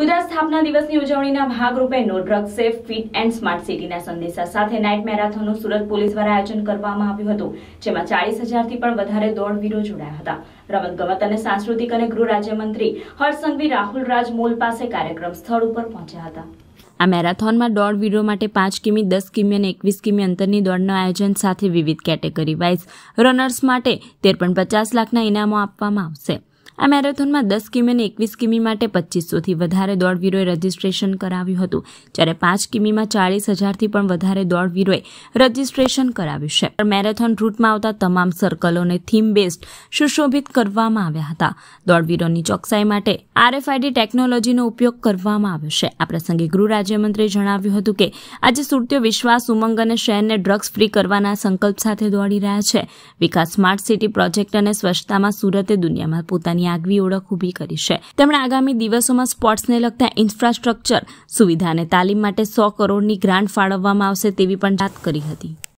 ગુજરાત સ્થાપના દિવસની ઉજવણીના ભાગરૂપે no drug safe fit and smart સિટીના સંદેશા સાથે નાઇટ મેરાથોનનું સુરત પોલીસ દ્વારા આયોજન કરવામાં આવ્યું હતું જેમાં ચાલીસ હજારથી પણ વધારે દોડવીરો જોડાયા હતા રમત ગમત અને સાંસ્કૃતિક અને ગૃહ રાજ્યમંત્રી હર્ષસંઘવી રાહુલ રાજ મોલ પાસે કાર્યક્રમ સ્થળ ઉપર પહોંચ્યા હતા આ મેરાથોનમાં દોડ વીરો માટે પાંચ કિમી દસ કિમી અને એકવીસ કિમી અંતરની દોડના આયોજન સાથે વિવિધ કેટેગરી વાઇઝ રનર્સ માટે તેર પચાસ લાખના ઇનામો આપવામાં આવશે આ મેરેથોનમાં દસ કિમી અને એકવીસ કિમી માટે પચીસોથી વધારે દોડવીરોએ રજીસ્ટ્રેશન કરાવ્યું હતું જ્યારે પાંચ કિમીમાં ચાળીસ હજારથી પણ વધારે દોડવીરોએ રજીસ્ટ્રેશન કરાવ્યું છે મેરેથોન રૂટમાં આવતા તમામ સર્કલોને થીમ બેસ્ડ સુશોભિત કરવામાં આવ્યા હતા દોડવીરોની ચોકસાઈ માટે આરએફઆઈડી ટેકનોલોજીનો ઉપયોગ કરવામાં આવ્યો છે આ પ્રસંગે ગૃહ રાજ્યમંત્રીએ જણાવ્યું હતું કે આજે સુરતીઓ વિશ્વાસ ઉમંગ અને શહેરને ડ્રગ્સ ફ્રી કરવાના સંકલ્પ સાથે દોડી રહ્યા છે વિકાસ સ્માર્ટ સિટી પ્રોજેક્ટ અને સ્વચ્છતામાં સુરતે દુનિયામાં પોતાની પોતાની આગવી ઓળખ ઊભી કરી છે તેમણે આગામી દિવસોમાં સ્પોર્ટ્સને લગતા ઇન્ફ્રાસ્ટ્રક્ચર સુવિધા અને તાલીમ માટે સો કરોડની ગ્રાન્ટ ફાળવવામાં આવશે તેવી પણ વાત કરી હતી